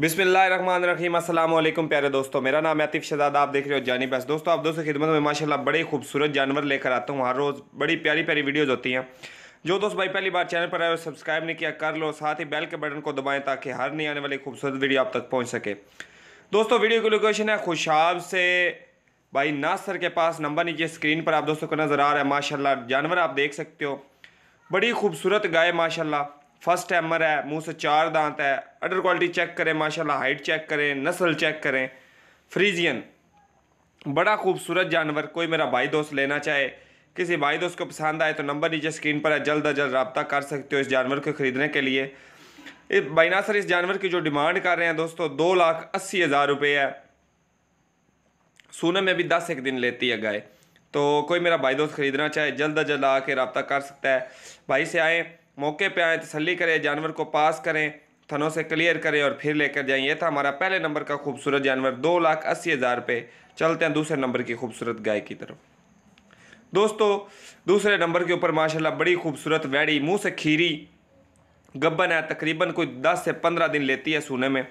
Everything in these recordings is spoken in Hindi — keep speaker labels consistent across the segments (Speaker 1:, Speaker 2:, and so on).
Speaker 1: बिसमीम अल्लाम प्यारे दोस्तों मेरा नाम आतिफ शहजाद आप देख रहे हो जानी बस दोस्तों आप दोस्तों खिदमत में माशाल्लाह बड़े खूबसूरत जानवर लेकर आता हूँ हर रोज़ बड़ी प्यारी प्यारी वीडियोज़ होती हैं जो दोस्त भाई पहली बार चैनल पर आए हो सब्सक्राइब नहीं किया कर लो साथ ही बेल के बटन को दबाएं ताकि हर नहीं आने वाली खूबसूरत वीडियो आप तक पहुँच सके दोस्तों वीडियो की लोकेशन है खुशाब से भाई नासर के पास नंबर नीचे स्क्रीन पर आप दोस्तों को नज़र आ रहा है माशाला जानवर आप देख सकते हो बड़ी खूबसूरत गाय माशाला फर्स्ट हैमर है मुंह से चार दांत है अडर क्वालिटी चेक करें माशाल्लाह हाइट चेक करें नस्ल चेक करें फ्रीजियन बड़ा खूबसूरत जानवर कोई मेरा भाई दोस्त लेना चाहे किसी भाई दोस्त को पसंद आए तो नंबर नीचे स्क्रीन पर है जल्द अज जल्द रबता कर सकते हो इस जानवर को ख़रीदने के लिए बाइना सर इस जानवर की जो डिमांड कर रहे हैं दोस्तों दो लाख अस्सी हज़ार रुपये है सोने में भी दस एक दिन लेती है गाय तो कोई मेरा भाई दोस्त ख़रीदना चाहे जल्द अज जल्द आके रबता कर सकता है भाई से आए मौके पे आएँ तो तसली करें जानवर को पास करें थनों से क्लियर करें और फिर लेकर जाएं ये था हमारा पहले नंबर का खूबसूरत जानवर दो लाख अस्सी हज़ार रुपये चलते हैं दूसरे नंबर की खूबसूरत गाय की तरफ दोस्तों दूसरे नंबर के ऊपर माशाल्लाह बड़ी खूबसूरत वैड़ी मुंह से खीरी गब्बन है तकरीबन कोई दस से पंद्रह दिन लेती है सोने में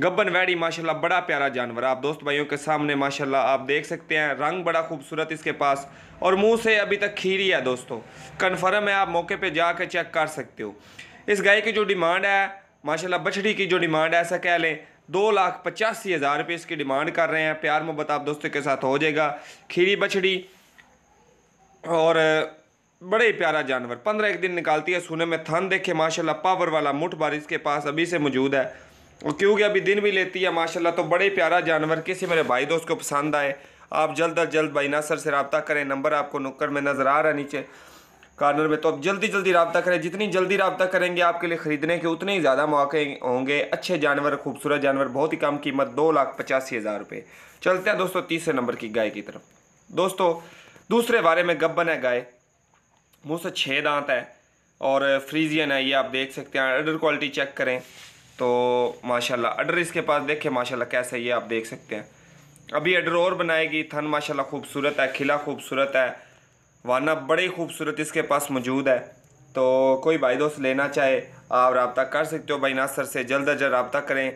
Speaker 1: गब्बन वैड़ी माशाल्लाह बड़ा प्यारा जानवर आप दोस्त भाइयों के सामने माशाल्लाह आप देख सकते हैं रंग बड़ा खूबसूरत इसके पास और मुंह से अभी तक खीरी है दोस्तों कन्फर्म है आप मौके पे जाकर चेक कर सकते हो इस गाय की जो डिमांड है माशाल्लाह बछड़ी की जो डिमांड है ऐसा कह लें दो लाख पचासी हज़ार रुपये इसकी डिमांड कर रहे हैं प्यार मोहब्बत आप दोस्तों के साथ हो जाएगा खीरी बछड़ी और बड़े ही प्यारा जानवर पंद्रह एक दिन निकालती है सुने में थन देखे माशाल्लाह पावर वाला मुठ बार इसके पास अभी से मौजूद है और क्योंकि अभी दिन भी लेती है माशाल्लाह तो बड़े प्यारा जानवर किसी मेरे भाई दोस्त को पसंद आए आप जल्द अज जल्द भाई नासर से रबता करें नंबर आपको नुक्कड़ में नज़र आ रहा है नीचे कार्नर में तो आप जल्दी जल्दी रबता करें जितनी जल्दी रबता करेंगे आपके लिए ख़रीदने के उतने ही ज़्यादा मौके होंगे अच्छे जानवर खूबसूरत जानवर बहुत ही कम कीमत दो लाख पचासी हज़ार रुपये चलते हैं दोस्तों तीसरे नंबर की गाय की तरफ दोस्तों दूसरे बारे में गब्बन है गाय मुँह से छः दांत है और फ्रीजियन है ये आप देख सकते हैं अर्डर क्वालिटी चेक करें तो माशाल्लाह अडर इसके पास देखे माशाल्लाह कैसा ये आप देख सकते हैं अभी अडर और बनाएगी थन माशाल्लाह खूबसूरत है खिला खूबसूरत है वाना बड़े खूबसूरत इसके पास मौजूद है तो कोई भाई दोस्त लेना चाहे आप रबता कर सकते हो भाई नासर से जल्द अज रबता करें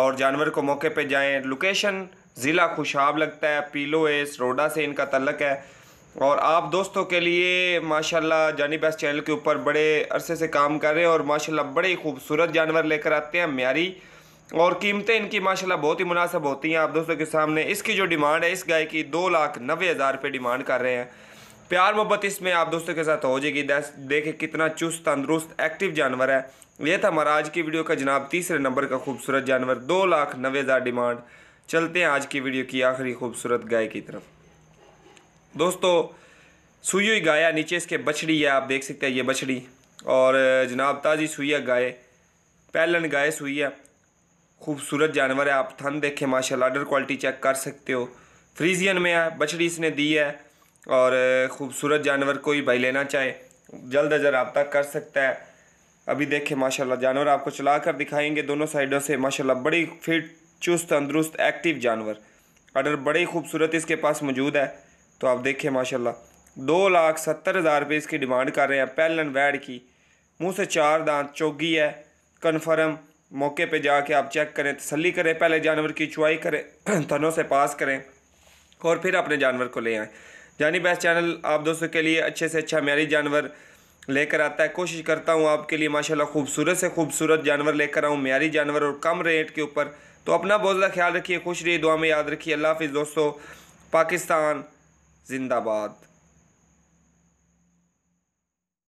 Speaker 1: और जानवर को मौके पर जाएँ लोकेशन ज़िला खुशाब लगता है पीलो एस रोडा से इनका तलक है और आप दोस्तों के लिए माशाल्लाह जानी बैस चैनल के ऊपर बड़े अरसे से काम कर रहे हैं और माशाल्लाह बड़े ही खूबसूरत जानवर लेकर आते हैं म्यारी और कीमतें इनकी माशाल्लाह बहुत ही मुनासब होती हैं आप दोस्तों के सामने इसकी जो डिमांड है इस गाय की दो लाख नबे हज़ार रुपये डिमांड कर रहे हैं प्यार मोहब्बत इसमें आप दोस्तों के साथ हो जाएगी देखें कितना चुस्त तंदरुस्त एक्टिव जानवर है यह था हमारा आज की वीडियो का जनाब तीसरे नंबर का खूबसूरत जानवर दो लाख नबे हज़ार डिमांड चलते हैं आज की वीडियो की आखिरी खूबसूरत गाय की तरफ दोस्तों सुई गाया नीचे इसके बछड़ी है आप देख सकते हैं ये बछड़ी और जनाब ताज़ी सुइया गाय पहलन गाय सुइया खूबसूरत जानवर है आप थन देखें माशाल्लाह अडर क्वालिटी चेक कर सकते हो फ्रीजियन में है बछड़ी इसने दी है और ख़ूबसूरत जानवर कोई भाई लेना चाहे जल्द अजर रबता कर सकता है अभी देखें माशाल्लाह जानवर आपको चला कर दिखाएंगे दोनों साइडों से माशाल्लाह बड़ी फिट चुस्त तंदरुस्त एक्टिव जानवर अडर बड़े खूबसूरत इसके पास मौजूद है तो आप देखिए माशाल्लाह दो लाख सत्तर हज़ार रुपये इसकी डिमांड कर रहे हैं पहलन वैड की मुंह से चार दांत चौगी है कन्फर्म मौके पे जाके आप चेक करें तसली करें पहले जानवर की चुआई करें थनों से पास करें और फिर अपने जानवर को ले आएँ जानी बेस्ट चैनल आप दोस्तों के लिए अच्छे से अच्छा मेरी जानवर लेकर आता है कोशिश करता हूँ आपके लिए माशाल्लाह खूबसूरत से खूबसूरत जानवर लेकर आऊँ म्यारी जानवर और कम रेट के ऊपर तो अपना बहुत ज़्यादा ख्याल रखिए खुश रहिए दुआ में याद रखिए अल्लाह हाफिज़ दोस्तों पाकिस्तान जिंदाबाद